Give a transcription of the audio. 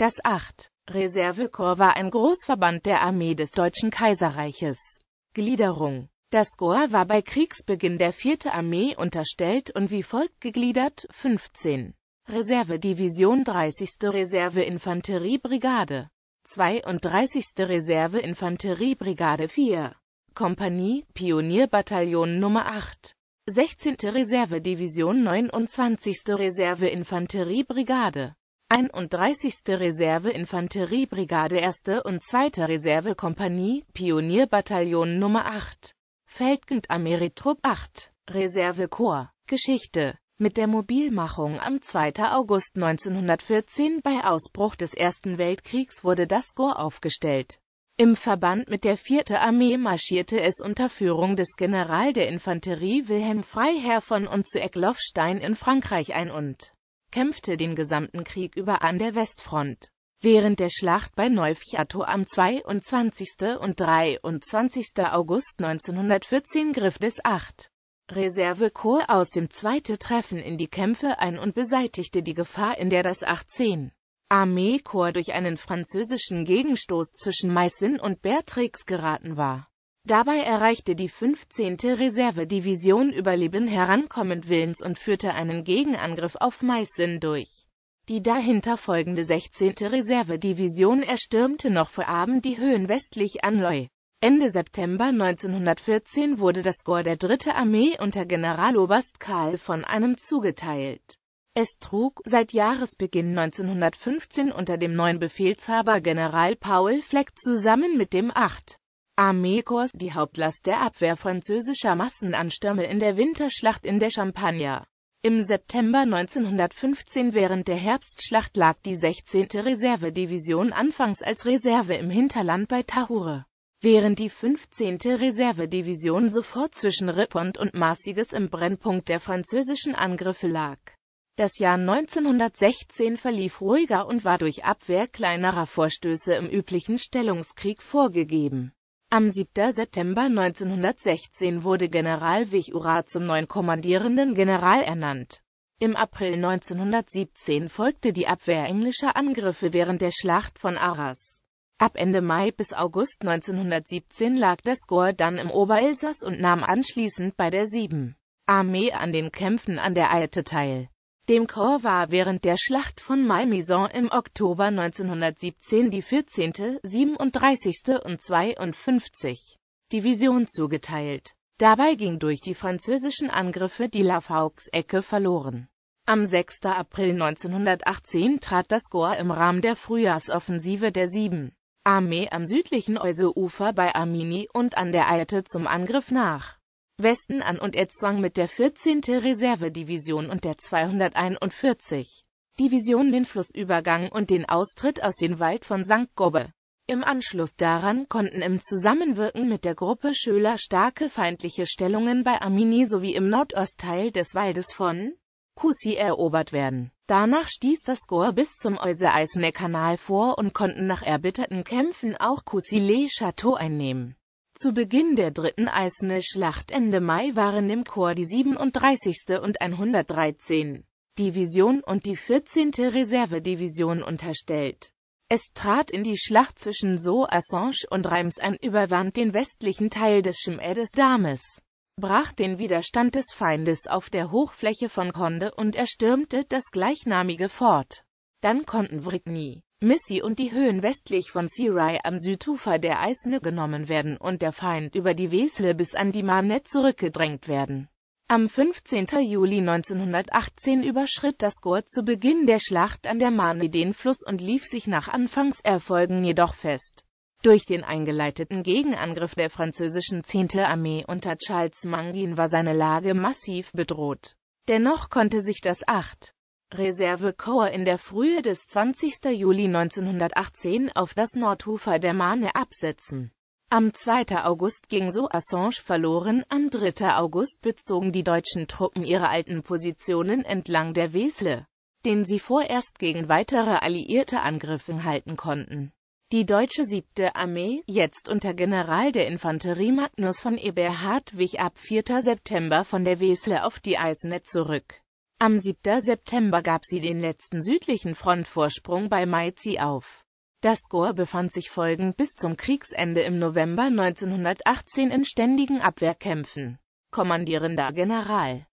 Das 8. Reservekorps war ein Großverband der Armee des Deutschen Kaiserreiches. Gliederung Das Korps war bei Kriegsbeginn der 4. Armee unterstellt und wie folgt gegliedert 15. Reservedivision 30. Reserveinfanteriebrigade 32. Reserveinfanteriebrigade 4. Kompanie, Pionierbataillon Nummer 8. 16. Reservedivision 29. Reserveinfanteriebrigade 31. Reserve-Infanteriebrigade 1. und 2. Reserve-Kompanie, Pionierbataillon Nummer 8, Feldgendarmeetrupp 8, Reserve-Korps, Geschichte mit der Mobilmachung am 2. August 1914 bei Ausbruch des Ersten Weltkriegs wurde das Korps aufgestellt. Im Verband mit der 4. Armee marschierte es unter Führung des General der Infanterie Wilhelm Freiherr von und zu Eckloffstein in Frankreich ein und kämpfte den gesamten Krieg über an der Westfront. Während der Schlacht bei Neufchâteau am 22. und 23. August 1914 griff des 8. Reservekorps aus dem zweiten Treffen in die Kämpfe ein und beseitigte die Gefahr, in der das 18. Armeekorps durch einen französischen Gegenstoß zwischen Meissen und Bertrix geraten war Dabei erreichte die 15. Reservedivision Überleben herankommend Willens und führte einen Gegenangriff auf Meißen durch. Die dahinter folgende 16. Reservedivision erstürmte noch vor Abend die Höhen westlich an Loi. Ende September 1914 wurde das Korps der 3. Armee unter Generaloberst Karl von einem zugeteilt. Es trug seit Jahresbeginn 1915 unter dem neuen Befehlshaber General Paul Fleck zusammen mit dem 8. Armeekorps die Hauptlast der Abwehr französischer Massenanstürme in der Winterschlacht in der Champagne. Im September 1915 während der Herbstschlacht lag die 16. Reservedivision anfangs als Reserve im Hinterland bei Tahure, während die 15. Reservedivision sofort zwischen Rippont und Marsiges im Brennpunkt der französischen Angriffe lag. Das Jahr 1916 verlief ruhiger und war durch Abwehr kleinerer Vorstöße im üblichen Stellungskrieg vorgegeben. Am 7. September 1916 wurde General Wichura zum neuen kommandierenden General ernannt. Im April 1917 folgte die Abwehr englischer Angriffe während der Schlacht von Arras. Ab Ende Mai bis August 1917 lag das Korps dann im Oberelsass und nahm anschließend bei der 7. Armee an den Kämpfen an der Alte teil. Dem Korps war während der Schlacht von Malmaison im Oktober 1917 die 14., 37. und 52. Division zugeteilt. Dabei ging durch die französischen Angriffe die lafaux ecke verloren. Am 6. April 1918 trat das Korps im Rahmen der Frühjahrsoffensive der 7. Armee am südlichen Euseufer bei Armini und an der Alte zum Angriff nach. Westen an und erzwang mit der 14. Reservedivision und der 241. Division den Flussübergang und den Austritt aus dem Wald von St. Gobbe. Im Anschluss daran konnten im Zusammenwirken mit der Gruppe Schöler starke feindliche Stellungen bei Amini sowie im Nordostteil des Waldes von Kusi erobert werden. Danach stieß das Gor bis zum Euseeisener Kanal vor und konnten nach erbitterten Kämpfen auch Cousile-Château einnehmen. Zu Beginn der dritten Eisene schlacht Ende Mai waren im Korps die 37. und 113. Division und die 14. Reservedivision unterstellt. Es trat in die Schlacht zwischen So Assange und Reims ein, überwand den westlichen Teil des Chemin Dames, brach den Widerstand des Feindes auf der Hochfläche von Conde und erstürmte das gleichnamige Fort. Dann konnten Vrigny Missy und die Höhen westlich von Sirai am Südufer der Eisne genommen werden und der Feind über die Wesle bis an die Marnet zurückgedrängt werden. Am 15. Juli 1918 überschritt das Gurt zu Beginn der Schlacht an der Marne den Fluss und lief sich nach Anfangserfolgen jedoch fest. Durch den eingeleiteten Gegenangriff der französischen 10. Armee unter Charles Mangin war seine Lage massiv bedroht. Dennoch konnte sich das 8. Reservekorps in der Frühe des 20. Juli 1918 auf das Nordufer der Marne absetzen. Am 2. August ging so Assange verloren, am 3. August bezogen die deutschen Truppen ihre alten Positionen entlang der Wesle, den sie vorerst gegen weitere alliierte Angriffe halten konnten. Die deutsche 7. Armee, jetzt unter General der Infanterie Magnus von Eberhard, wich ab 4. September von der Wesle auf die Eisene zurück. Am 7. September gab sie den letzten südlichen Frontvorsprung bei Meizi auf. Das Korps befand sich folgend bis zum Kriegsende im November 1918 in ständigen Abwehrkämpfen. Kommandierender General